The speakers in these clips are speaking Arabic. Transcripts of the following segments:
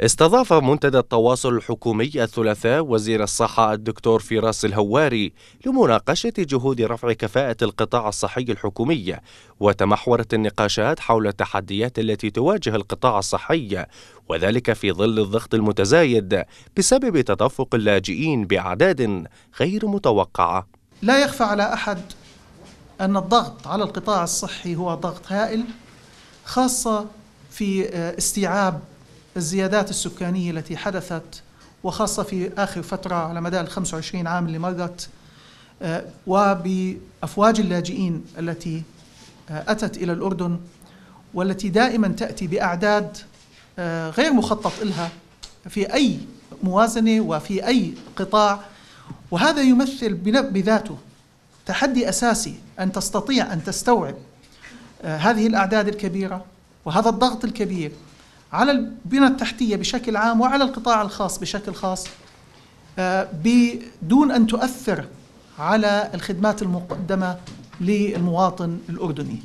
استضاف منتدى التواصل الحكومي الثلاثاء وزير الصحة الدكتور فراس الهواري لمناقشة جهود رفع كفاءة القطاع الصحي الحكومي وتمحورت النقاشات حول التحديات التي تواجه القطاع الصحي وذلك في ظل الضغط المتزايد بسبب تدفق اللاجئين بأعداد غير متوقعة لا يخفى على أحد أن الضغط على القطاع الصحي هو ضغط هائل خاصة في آه، استيعاب الزيادات السكانية التي حدثت وخاصة في آخر فترة على مدار 25 عام اللي مرت آه، وبأفواج اللاجئين التي آه، أتت إلى الأردن والتي دائما تأتي بأعداد آه، غير مخطط لها في أي موازنة وفي أي قطاع وهذا يمثل بذاته تحدي أساسي أن تستطيع أن تستوعب هذه الأعداد الكبيرة وهذا الضغط الكبير على البنى التحتية بشكل عام وعلى القطاع الخاص بشكل خاص آه، بدون أن تؤثر على الخدمات المقدمة للمواطن الأردني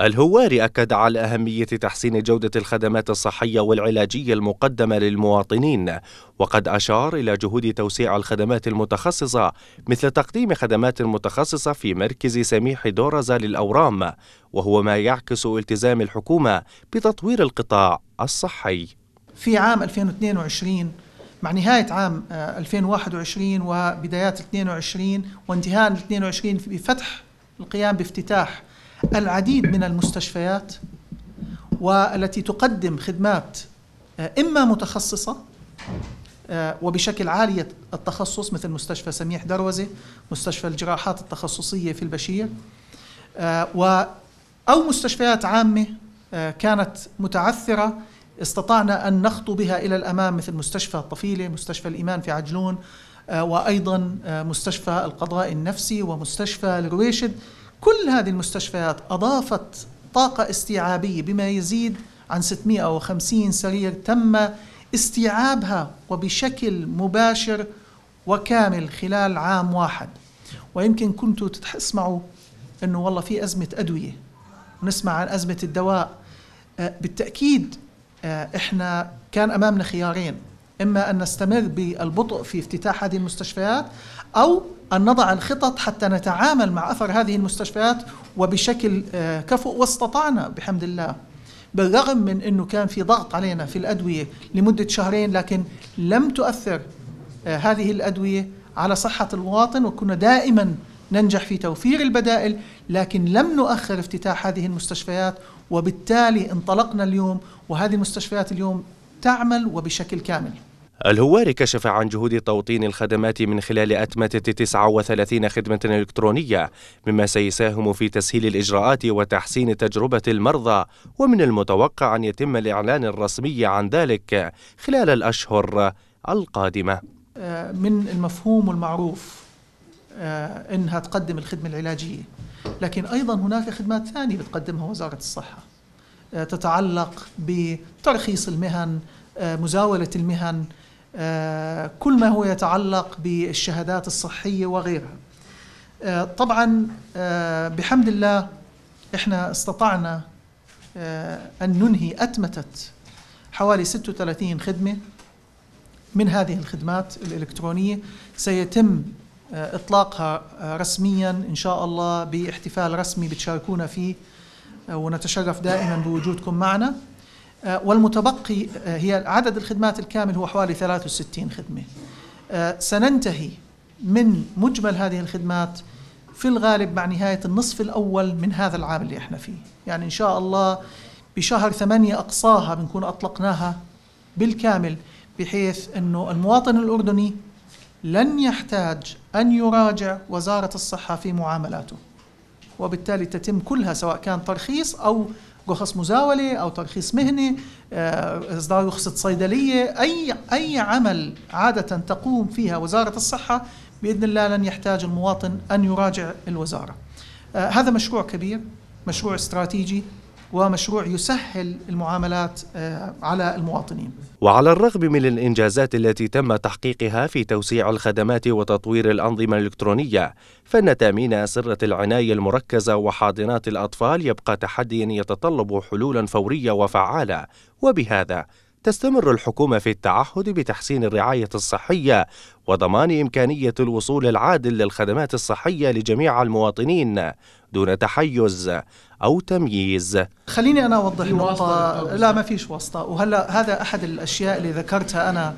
الهواري أكد على أهمية تحسين جودة الخدمات الصحية والعلاجية المقدمة للمواطنين، وقد أشار إلى جهود توسيع الخدمات المتخصصة مثل تقديم خدمات متخصصة في مركز سميح دورزا للأورام، وهو ما يعكس التزام الحكومة بتطوير القطاع الصحي. في عام 2022 مع نهاية عام 2021 آه، وبدايات 22 وانتهاء 22 بفتح القيام بافتتاح العديد من المستشفيات والتي تقدم خدمات آه، إما متخصصة آه، وبشكل عالي التخصص مثل مستشفى سميح دروزة مستشفى الجراحات التخصصية في البشير آه، أو مستشفيات عامة كانت متعثرة استطعنا أن نخطو بها إلى الأمام مثل مستشفى الطفيلة مستشفى الإيمان في عجلون وأيضا مستشفى القضاء النفسي ومستشفى الرويشد كل هذه المستشفيات أضافت طاقة استيعابية بما يزيد عن 650 سرير تم استيعابها وبشكل مباشر وكامل خلال عام واحد ويمكن كنتوا تسمعوا أنه والله في أزمة أدوية ونسمع عن أزمة الدواء آه، بالتأكيد آه، إحنا كان أمامنا خيارين إما أن نستمر بالبطء في افتتاح هذه المستشفيات أو أن نضع الخطط حتى نتعامل مع أثر هذه المستشفيات وبشكل آه، كفؤ واستطعنا بحمد الله بالرغم من أنه كان في ضغط علينا في الأدوية لمدة شهرين لكن لم تؤثر آه، هذه الأدوية على صحة المواطن وكنا دائما ننجح في توفير البدائل لكن لم نؤخر افتتاح هذه المستشفيات وبالتالي انطلقنا اليوم وهذه المستشفيات اليوم تعمل وبشكل كامل الهواري كشف عن جهود توطين الخدمات من خلال أتمتة 39 خدمة إلكترونية مما سيساهم في تسهيل الإجراءات وتحسين تجربة المرضى ومن المتوقع أن يتم الإعلان الرسمي عن ذلك خلال الأشهر القادمة آه، من المفهوم المعروف آه، أنها تقدم الخدمة العلاجية لكن أيضا هناك خدمات ثانية بتقدمها وزارة الصحة آه، تتعلق بترخيص المهن آه، مزاولة المهن آه، كل ما هو يتعلق بالشهادات الصحية وغيرها طبعا بحمد الله احنا استطعنا أن ننهي أتمتت حوالي 36 خدمة من هذه الخدمات الإلكترونية سيتم إطلاقها رسميا إن شاء الله باحتفال رسمي بتشاركونا فيه ونتشرف دائما بوجودكم معنا آه، والمتبقي آه، هي عدد الخدمات الكامل هو حوالي 63 خدمة آه، سننتهي من مجمل هذه الخدمات في الغالب مع نهاية النصف الأول من هذا العام اللي احنا فيه يعني إن شاء الله بشهر ثمانية أقصاها بنكون أطلقناها بالكامل بحيث أنه المواطن الأردني لن يحتاج أن يراجع وزارة الصحة في معاملاته وبالتالي تتم كلها سواء كان ترخيص أو رخص مزاولة أو ترخيص مهنة آه، إصدار رخصة صيدلية أي أي عمل عادة تقوم فيها وزارة الصحة بإذن الله لن يحتاج المواطن أن يراجع الوزارة آه، هذا مشروع كبير مشروع استراتيجي ومشروع يسهل المعاملات آه، على المواطنين. وعلى الرغم من الانجازات التي تم تحقيقها في توسيع الخدمات وتطوير الانظمه الالكترونيه، فان تامين اسره العنايه المركزه وحاضنات الاطفال يبقى تحديا يتطلب حلولا فوريه وفعاله، وبهذا تستمر الحكومة في التعهد بتحسين الرعاية الصحية وضمان إمكانية الوصول العادل للخدمات الصحية لجميع المواطنين دون تحيز أو تمييز خليني أنا أوضح نقطة لا ما فيش واسطة وهلا هذا أحد الأشياء اللي ذكرتها أنا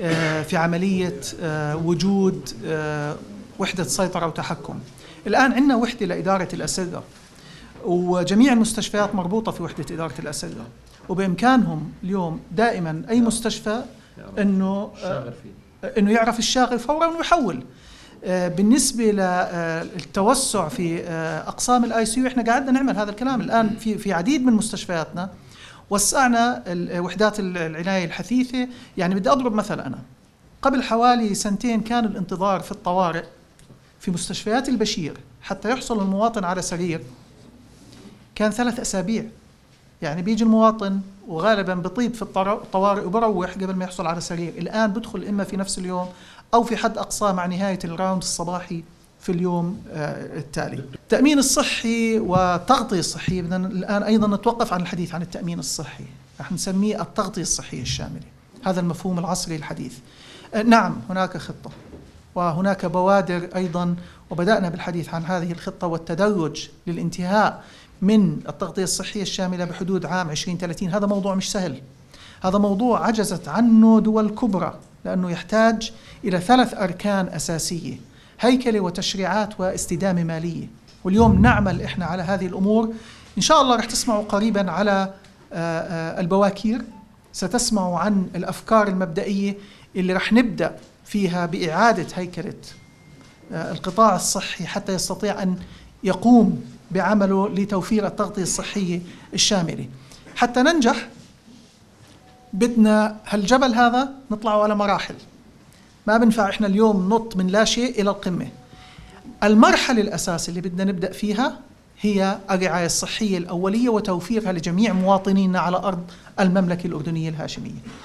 آه، في عملية آه، وجود آه، وحدة سيطرة وتحكم الآن عندنا وحدة لإدارة الأسرة وجميع المستشفيات مربوطه في وحده اداره الاسله وبامكانهم اليوم دائما اي مستشفى انه آه، انه يعرف الشاغر فورا ويحول آه، بالنسبه للتوسع آه، في اقسام الاي سي يو احنا قاعدنا نعمل هذا الكلام الان في في عديد من مستشفياتنا وسعنا وحدات العنايه الحثيثه يعني بدي اضرب مثل انا قبل حوالي سنتين كان الانتظار في الطوارئ في مستشفيات البشير حتى يحصل المواطن على سرير كان ثلاث أسابيع يعني بيجي المواطن وغالبا بطيب في الطوارئ وبروح قبل ما يحصل على سرير الآن بدخل إما في نفس اليوم أو في حد اقصى مع نهاية الراوند الصباحي في اليوم آه، التالي التأمين الصحي والتغطية الصحية بدنا الآن أيضا نتوقف عن الحديث عن التأمين الصحي نحن نسميه التغطية الصحية الشاملة هذا المفهوم العصري الحديث آه، نعم هناك خطة وهناك بوادر أيضا وبدأنا بالحديث عن هذه الخطة والتدرج للانتهاء من التغطية الصحية الشاملة بحدود عام 2030 هذا موضوع مش سهل هذا موضوع عجزت عنه دول كبرى لأنه يحتاج إلى ثلاث أركان أساسية هيكلة وتشريعات واستدامة مالية واليوم نعمل إحنا على هذه الأمور إن شاء الله رح تسمعوا قريبا على آه، آه، البواكير ستسمعوا عن الأفكار المبدئية اللي رح نبدأ فيها بإعادة هيكلة آه، القطاع الصحي حتى يستطيع أن يقوم بعمله لتوفير التغطية الصحية الشاملة حتى ننجح بدنا هالجبل هذا نطلعه على مراحل ما بنفع احنا اليوم نط من لا شيء الى القمه المرحله الاساس اللي بدنا نبدا فيها هي الرعايه الصحيه الاوليه وتوفيرها لجميع مواطنينا على ارض المملكه الاردنيه الهاشميه